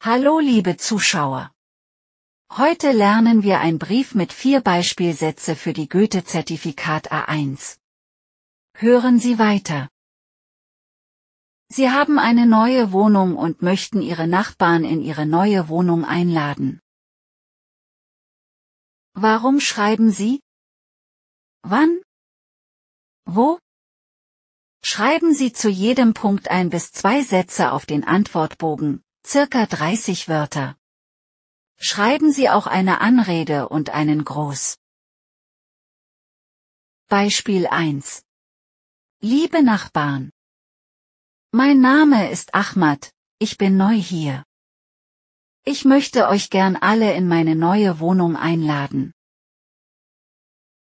Hallo liebe Zuschauer! Heute lernen wir ein Brief mit vier Beispielsätze für die Goethe-Zertifikat A1. Hören Sie weiter. Sie haben eine neue Wohnung und möchten Ihre Nachbarn in Ihre neue Wohnung einladen. Warum schreiben Sie? Wann? Wo? Schreiben Sie zu jedem Punkt ein bis zwei Sätze auf den Antwortbogen, Circa 30 Wörter. Schreiben Sie auch eine Anrede und einen Gruß. Beispiel 1. Liebe Nachbarn. Mein Name ist Ahmad, ich bin neu hier. Ich möchte euch gern alle in meine neue Wohnung einladen.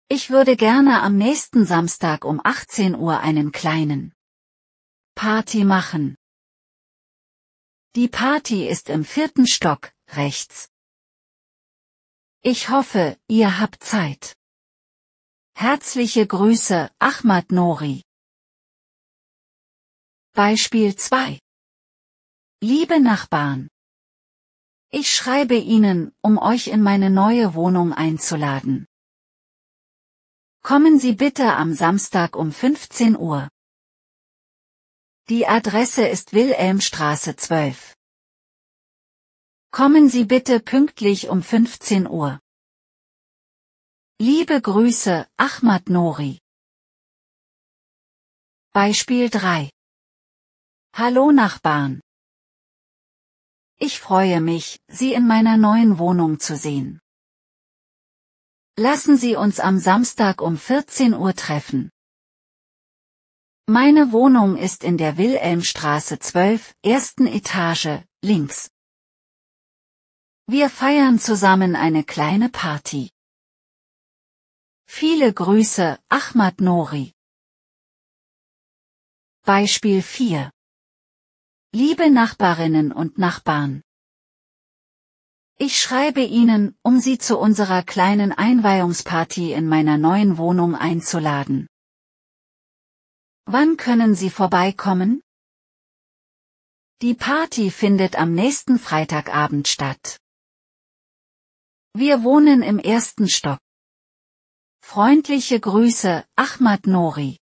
Ich würde gerne am nächsten Samstag um 18 Uhr einen kleinen Party machen. Die Party ist im vierten Stock, rechts. Ich hoffe, ihr habt Zeit. Herzliche Grüße, Ahmad Nori. Beispiel 2 Liebe Nachbarn. Ich schreibe Ihnen, um euch in meine neue Wohnung einzuladen. Kommen Sie bitte am Samstag um 15 Uhr. Die Adresse ist Wilhelmstraße 12. Kommen Sie bitte pünktlich um 15 Uhr. Liebe Grüße, Ahmad Nori. Beispiel 3. Hallo Nachbarn. Ich freue mich, Sie in meiner neuen Wohnung zu sehen. Lassen Sie uns am Samstag um 14 Uhr treffen. Meine Wohnung ist in der Wilhelmstraße 12, ersten Etage, links. Wir feiern zusammen eine kleine Party. Viele Grüße, Ahmad Nori. Beispiel 4 Liebe Nachbarinnen und Nachbarn. Ich schreibe Ihnen, um Sie zu unserer kleinen Einweihungsparty in meiner neuen Wohnung einzuladen. Wann können Sie vorbeikommen? Die Party findet am nächsten Freitagabend statt. Wir wohnen im ersten Stock. Freundliche Grüße, Ahmad Nori.